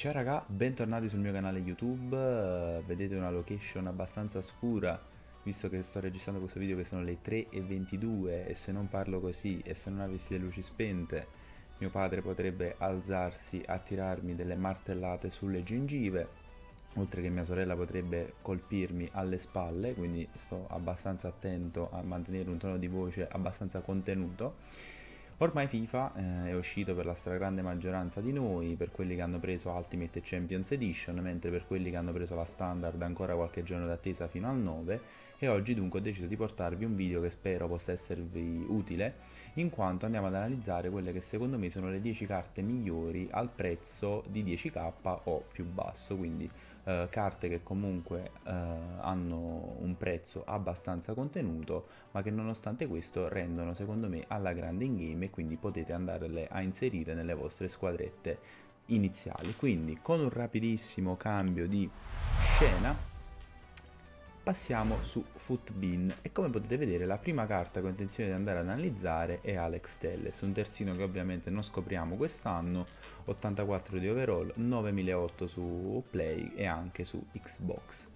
Ciao raga, bentornati sul mio canale YouTube, eh, vedete una location abbastanza scura visto che sto registrando questo video che sono le 3.22 e se non parlo così e se non avessi le luci spente mio padre potrebbe alzarsi a tirarmi delle martellate sulle gengive oltre che mia sorella potrebbe colpirmi alle spalle quindi sto abbastanza attento a mantenere un tono di voce abbastanza contenuto Ormai FIFA eh, è uscito per la stragrande maggioranza di noi, per quelli che hanno preso Ultimate e Champions Edition, mentre per quelli che hanno preso la standard ancora qualche giorno d'attesa fino al 9, e oggi dunque ho deciso di portarvi un video che spero possa esservi utile, in quanto andiamo ad analizzare quelle che secondo me sono le 10 carte migliori al prezzo di 10k o più basso, quindi eh, carte che comunque eh, hanno un prezzo abbastanza contenuto ma che nonostante questo rendono secondo me alla grande in game e quindi potete andarle a inserire nelle vostre squadrette iniziali quindi con un rapidissimo cambio di scena Passiamo su Footbin e come potete vedere la prima carta che ho intenzione di andare ad analizzare è Alex Telles, un terzino che ovviamente non scopriamo quest'anno, 84 di overall, 9008 su Play e anche su Xbox.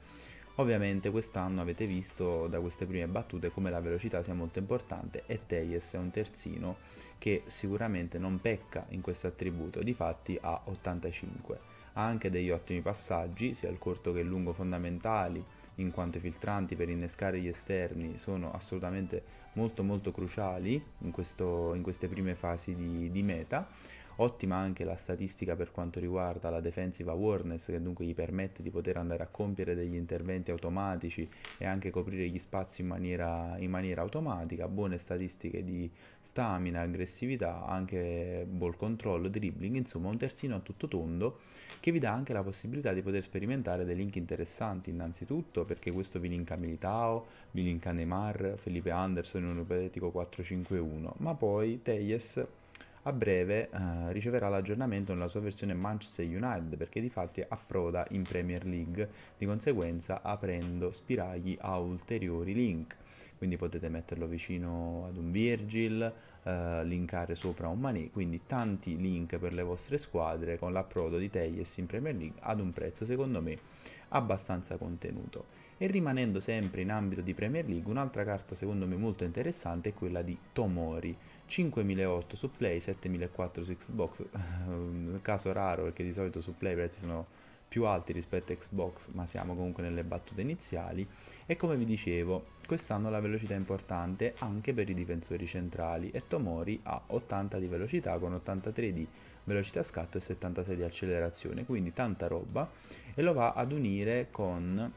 Ovviamente quest'anno avete visto da queste prime battute come la velocità sia molto importante e Telles è un terzino che sicuramente non pecca in questo attributo, difatti ha 85. Ha anche degli ottimi passaggi, sia il corto che il lungo fondamentali, in quanto i filtranti per innescare gli esterni sono assolutamente molto molto cruciali in, questo, in queste prime fasi di, di meta Ottima anche la statistica per quanto riguarda la defensive awareness che dunque gli permette di poter andare a compiere degli interventi automatici e anche coprire gli spazi in maniera, in maniera automatica, buone statistiche di stamina, aggressività, anche ball control, dribbling, insomma un terzino a tutto tondo che vi dà anche la possibilità di poter sperimentare dei link interessanti innanzitutto perché questo vi linka Militao, vi linka Neymar, Felipe Anderson in un ipotetico 4-5-1, ma poi Tejes a breve eh, riceverà l'aggiornamento nella sua versione Manchester United perché di fatti approda in Premier League, di conseguenza aprendo spiragli a ulteriori link. Quindi potete metterlo vicino ad un Virgil, eh, linkare sopra un Mané, quindi tanti link per le vostre squadre con l'approdo di Teyes in Premier League ad un prezzo secondo me abbastanza contenuto. E rimanendo sempre in ambito di Premier League, un'altra carta secondo me molto interessante è quella di Tomori 5008 su Play, 7400 su Xbox, un caso raro perché di solito su Play i prezzi sono più alti rispetto a Xbox, ma siamo comunque nelle battute iniziali e come vi dicevo, quest'anno la velocità è importante anche per i difensori centrali e Tomori ha 80 di velocità con 83 di velocità scatto e 76 di accelerazione, quindi tanta roba e lo va ad unire con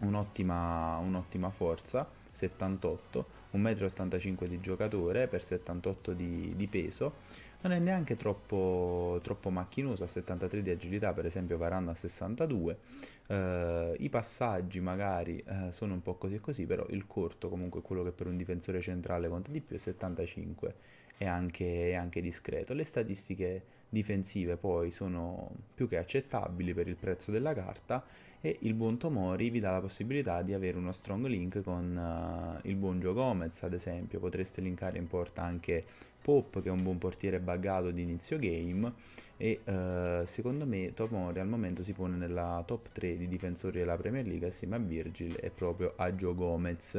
un'ottima, un'ottima forza 78 1,85 m di giocatore per 78 di, di peso, non è neanche troppo, troppo, macchinoso, a 73 di agilità per esempio Varanda a 62, eh, i passaggi magari eh, sono un po' così e così, però il corto comunque è quello che per un difensore centrale conta di più, è 75 è anche, è anche discreto. Le statistiche difensive poi sono più che accettabili per il prezzo della carta e il buon Tomori vi dà la possibilità di avere uno strong link con uh, il buon Gio Gomez ad esempio potreste linkare in porta anche Pop che è un buon portiere buggato di inizio game e uh, secondo me Tomori al momento si pone nella top 3 di difensori della Premier League assieme a Virgil e proprio a Gio Gomez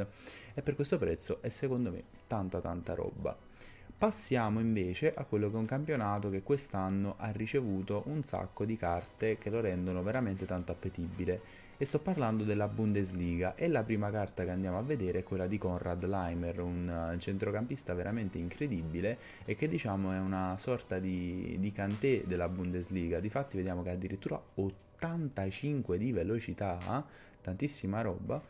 e per questo prezzo è secondo me tanta tanta roba Passiamo invece a quello che è un campionato che quest'anno ha ricevuto un sacco di carte che lo rendono veramente tanto appetibile e sto parlando della Bundesliga e la prima carta che andiamo a vedere è quella di Konrad Leimer, un eh, centrocampista veramente incredibile e che diciamo è una sorta di, di cantè della Bundesliga, difatti vediamo che ha addirittura 85 di velocità, tantissima roba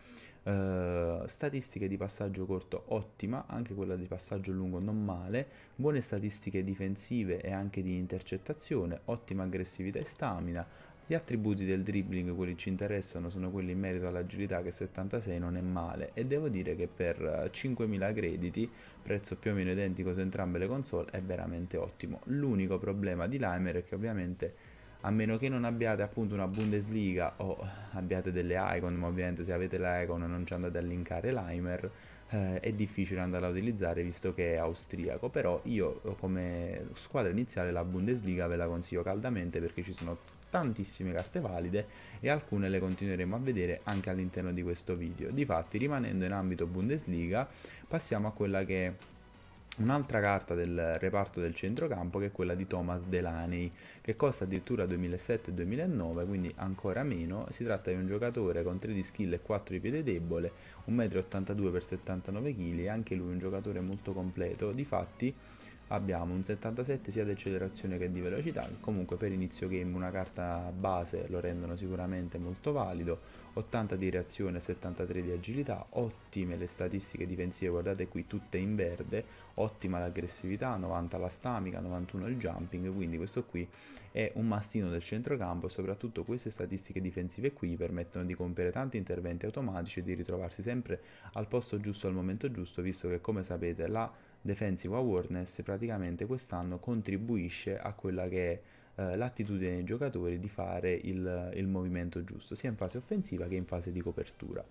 eh, statistiche di passaggio corto ottima, anche quella di passaggio lungo non male, buone statistiche difensive e anche di intercettazione, ottima aggressività e stamina. Gli attributi del dribbling, quelli ci interessano, sono quelli in merito all'agilità che 76 non è male e devo dire che per 5.000 eh, crediti, prezzo più o meno identico su entrambe le console, è veramente ottimo. L'unico problema di Limer è che ovviamente a meno che non abbiate appunto una Bundesliga o abbiate delle icon, ma ovviamente se avete la icon non ci andate a linkare l'Imer, eh, è difficile andarla a utilizzare visto che è austriaco, però io come squadra iniziale la Bundesliga ve la consiglio caldamente perché ci sono tantissime carte valide e alcune le continueremo a vedere anche all'interno di questo video. Difatti rimanendo in ambito Bundesliga passiamo a quella che un'altra carta del reparto del centrocampo che è quella di Thomas Delaney che costa addirittura 2007-2009 quindi ancora meno si tratta di un giocatore con 3 di skill e 4 di piede debole 1,82 m x 79 kg anche lui un giocatore molto completo difatti abbiamo un 77 sia di accelerazione che di velocità comunque per inizio game una carta base lo rendono sicuramente molto valido 80 di reazione e 73 di agilità ottime le statistiche difensive guardate qui tutte in verde ottima l'aggressività 90 la stamica 91 il jumping quindi questo qui è un mastino del centrocampo soprattutto queste statistiche difensive qui permettono di compiere tanti interventi automatici e di ritrovarsi sempre al posto giusto al momento giusto visto che come sapete la defensive awareness praticamente quest'anno contribuisce a quella che è eh, l'attitudine dei giocatori di fare il, il, movimento giusto, sia in fase offensiva che in fase di copertura.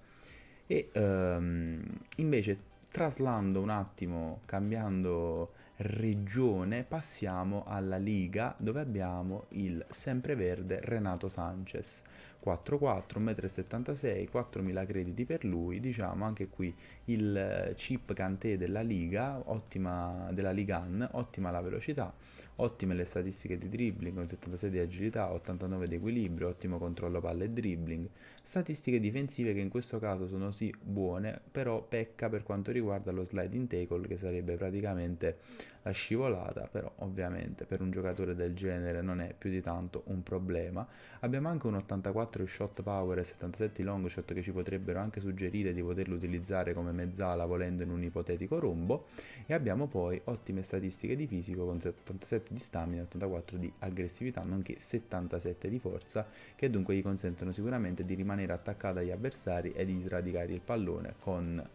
E ehm, invece traslando un attimo, cambiando regione, passiamo alla Liga dove abbiamo il sempreverde Renato Sanchez. 4,4, 1,76 m 4.000 crediti per lui, diciamo anche qui il chip Kanté della Liga, ottima della Ligan, ottima la velocità, ottime le statistiche di dribbling con 76 di agilità, 89 di equilibrio, ottimo controllo palle e dribbling, statistiche difensive che in questo caso sono sì buone, però pecca per quanto riguarda lo sliding tackle che sarebbe praticamente la scivolata, però ovviamente per un giocatore del genere non è più di tanto un problema. Abbiamo anche un 84 4 shot power e 77 long shot che ci potrebbero anche suggerire di poterlo utilizzare come mezzala volendo in un ipotetico rombo e abbiamo poi ottime statistiche di fisico con 77 di stamina, 84 di aggressività nonché 77 di forza che dunque gli consentono sicuramente di rimanere attaccato agli avversari e di sradicare il pallone con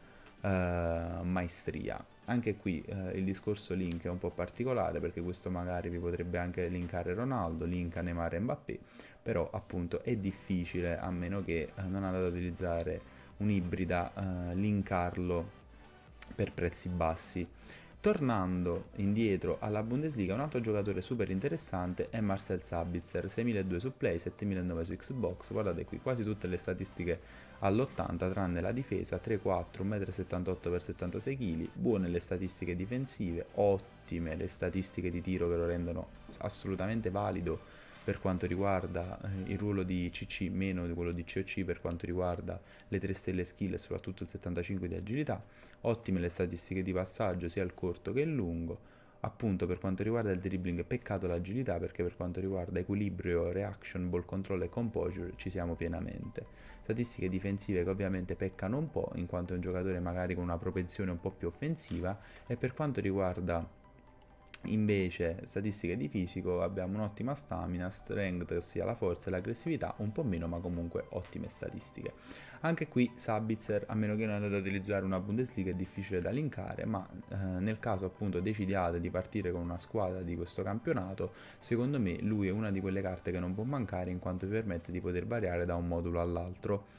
eh, maestria. Anche qui eh, il discorso link è un po' particolare perché questo magari vi potrebbe anche linkare Ronaldo, linka Neymar e Mbappé, però appunto è difficile a meno che eh, non andate ad utilizzare un'ibrida, eh, linkarlo per prezzi bassi Tornando indietro alla Bundesliga, un altro giocatore super interessante è Marcel Sabitzer, 6.200 su Play, 7.900 su Xbox, guardate qui quasi tutte le statistiche all'80 tranne la difesa, 3-4, 1,78 x 76 kg, buone le statistiche difensive, ottime le statistiche di tiro che lo rendono assolutamente valido per quanto riguarda eh, il ruolo di CC meno di quello di COC per quanto riguarda le 3 stelle skill e soprattutto il 75 di agilità, ottime le statistiche di passaggio sia il corto che il lungo, appunto per quanto riguarda il dribbling peccato l'agilità perché per quanto riguarda equilibrio, reaction, ball control e composure ci siamo pienamente. Statistiche difensive che ovviamente peccano un po' in quanto è un giocatore magari con una propensione un po' più offensiva e per quanto riguarda Invece, statistiche di fisico, abbiamo un'ottima stamina, strength, sia la forza e l'aggressività, un po' meno, ma comunque ottime statistiche. Anche qui Sabitzer, a meno che non andate ad utilizzare una Bundesliga, è difficile da linkare, ma eh, nel caso appunto decidiate di partire con una squadra di questo campionato, secondo me lui è una di quelle carte che non può mancare in quanto vi permette di poter variare da un modulo all'altro.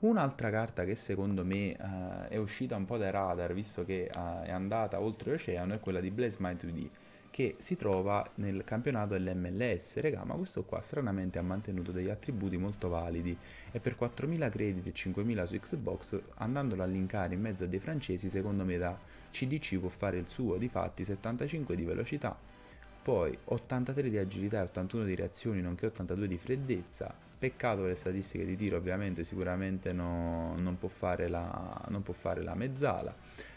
Un'altra carta che secondo me uh, è uscita un po' dai radar, visto che uh, è andata oltre oceano, è quella di Blaze Might 2D che si trova nel campionato dell'MLS. regà, ma questo qua stranamente ha mantenuto degli attributi molto validi e per 4.000 crediti e 5.000 su Xbox, andandolo a linkare in mezzo a dei francesi, secondo me da CDC può fare il suo, difatti 75 di velocità, poi 83 di agilità e 81 di reazioni, nonché 82 di freddezza, Peccato per le statistiche di tiro, ovviamente sicuramente no, non, può la, non, può fare la, mezzala.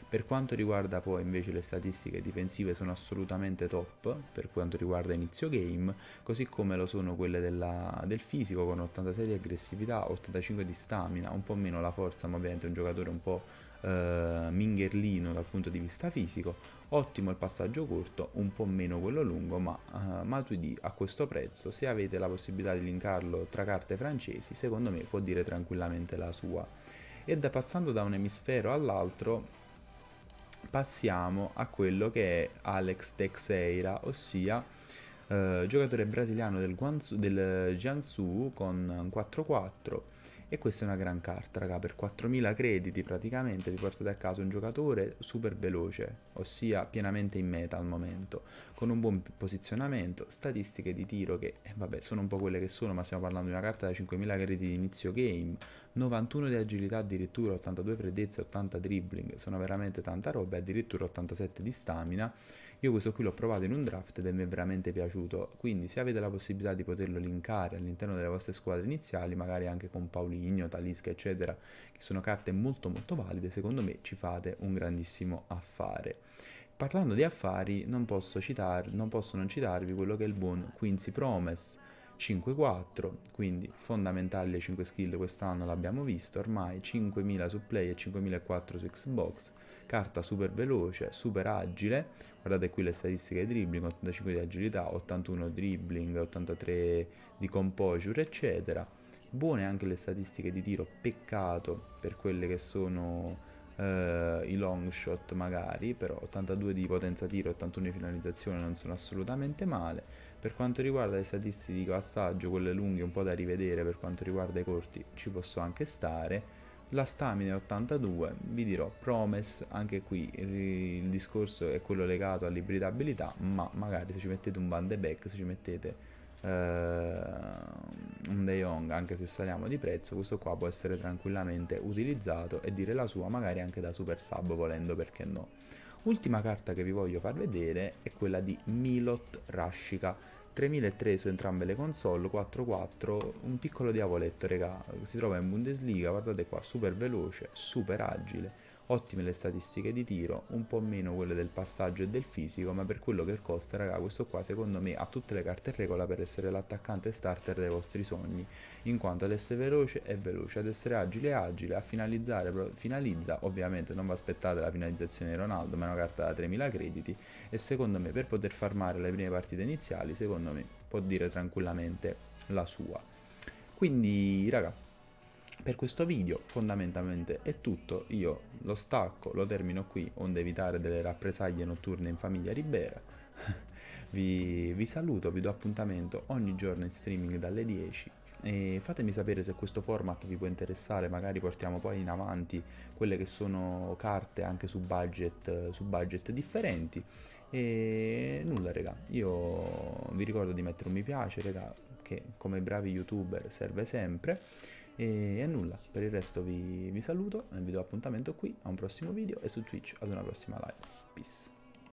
Per quanto riguarda poi invece le statistiche difensive sono assolutamente top per quanto riguarda inizio game, così come lo sono quelle della, del fisico con 86 di aggressività, 85 di stamina, un po' meno la forza, ma ovviamente è un giocatore un po' eh, mingerlino dal punto di vista fisico, Ottimo il passaggio corto, un po' meno quello lungo, ma uh, eh, Matuidi a questo prezzo, se avete la possibilità di linkarlo tra carte francesi, secondo me può dire tranquillamente la sua. E da, passando da un emisfero all'altro passiamo a quello che è Alex Teixeira, ossia uh, giocatore brasiliano del, Guansu, del Jiangsu con 4-4 e questa è una gran carta, raga, per 4000 crediti praticamente vi portate a casa un giocatore super veloce, ossia pienamente in meta al momento, con un buon posizionamento, statistiche di tiro che, eh, vabbè, sono un po' quelle che sono, ma stiamo parlando di una carta da 5000 crediti di inizio game, 91 di agilità addirittura, 82 freddezza, 80 dribbling, sono veramente tanta roba e addirittura 87 di stamina io questo qui l'ho provato in un draft ed mi è veramente piaciuto, quindi se avete la possibilità di poterlo linkare all'interno delle vostre squadre iniziali, magari anche con Paulinho, Talisca eccetera, che sono carte molto molto valide, secondo me ci fate un grandissimo affare. Parlando di affari, non posso, citar, non posso non citarvi quello che è il buon Quincy Promise, 5-4, quindi fondamentali le 5 skill quest'anno l'abbiamo visto, ormai 5.000 su Play e 5.004 su Xbox, carta super veloce, super agile, guardate qui le statistiche di dribbling, 85 di agilità, 81 dribbling, 83 di composure, eccetera. Buone anche le statistiche di tiro, peccato per quelle che sono eh, i long shot magari, però 82 di potenza tiro, 81 di finalizzazione non sono assolutamente male. Per quanto riguarda le statistiche di passaggio, quelle lunghe un po' da rivedere, per quanto riguarda i corti ci posso anche stare la stamina è 82, vi dirò promise anche qui il discorso è quello legato all'ibridabilità, ma magari se ci mettete un Van de Beek, se ci mettete eh, un De Jong, anche se saliamo di prezzo, questo qua può essere tranquillamente utilizzato e dire la sua magari anche da super sub volendo, perché no. Ultima carta che vi voglio far vedere è quella di Milot rascica 3003 su entrambe le console, 4-4, un piccolo diavoletto, regà, si trova in Bundesliga, guardate qua, super veloce, super agile Ottime le statistiche di tiro, un po' meno quelle del passaggio e del fisico, ma per quello che costa, raga, questo qua secondo me ha tutte le carte in regola per essere l'attaccante starter dei vostri sogni, in quanto ad essere veloce è veloce, ad essere agile è agile, a finalizzare finalizza, ovviamente non vi aspettate la finalizzazione di Ronaldo, ma è una carta da 3000 crediti e secondo me per poter farmare le prime partite iniziali, secondo me può dire tranquillamente la sua. Quindi, raga, per questo video fondamentalmente è tutto, io lo stacco, lo termino qui, onde evitare delle rappresaglie notturne in famiglia Ribera. vi, vi saluto, vi do appuntamento ogni giorno in streaming dalle 10 e fatemi sapere se questo format vi può interessare, magari portiamo poi in avanti quelle che sono carte anche su budget, su budget differenti. E nulla regà, io vi ricordo di mettere un mi piace regà, che come bravi youtuber serve sempre. E, e nulla, per il resto vi, vi saluto e vi do appuntamento qui a un prossimo video e su Twitch ad una prossima live. Peace.